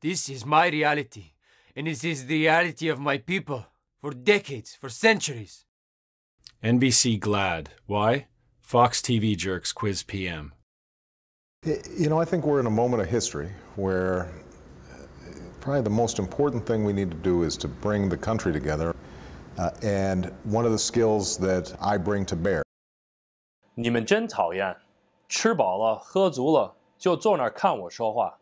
This is my reality, and it is the reality of my people for decades, for centuries. NBC Glad. Why? Fox TV Jerks Quiz PM. You know, I think we're in a moment of history where uh, probably the most important thing we need to do is to bring the country together. Uh, and one of the skills that I bring to bear. 你们真讨厌，吃饱了喝足了就坐那儿看我说话。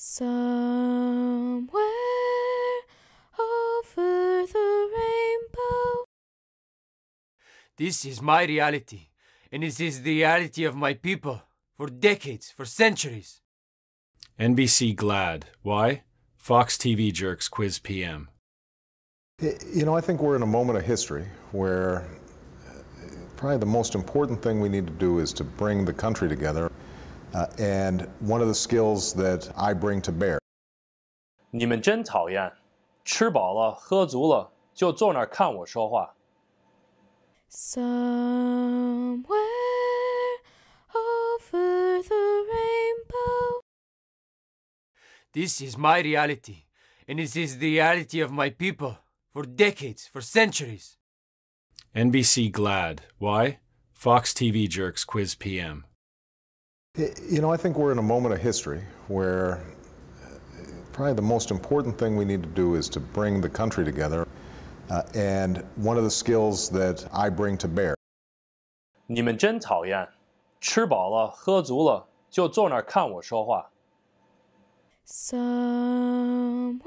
Somewhere over the rainbow. This is my reality, and it is the reality of my people for decades, for centuries. NBC Glad. Why? Fox TV Jerks Quiz PM. You know, I think we're in a moment of history where uh, probably the most important thing we need to do is to bring the country together. Uh, and one of the skills that I bring to bear. 你们真讨厌，吃饱了喝足了就坐那儿看我说话。Somewhere over the rainbow. This is my reality, and it is the reality of my people for decades, for centuries. NBC Glad. Why? Fox TV Jerks Quiz PM. You know, I think we're in a moment of history where uh, probably the most important thing we need to do is to bring the country together. Uh, and one of the skills that I bring to bear. 你们真讨厌，吃饱了喝足了就坐那儿看我说话。Somewhere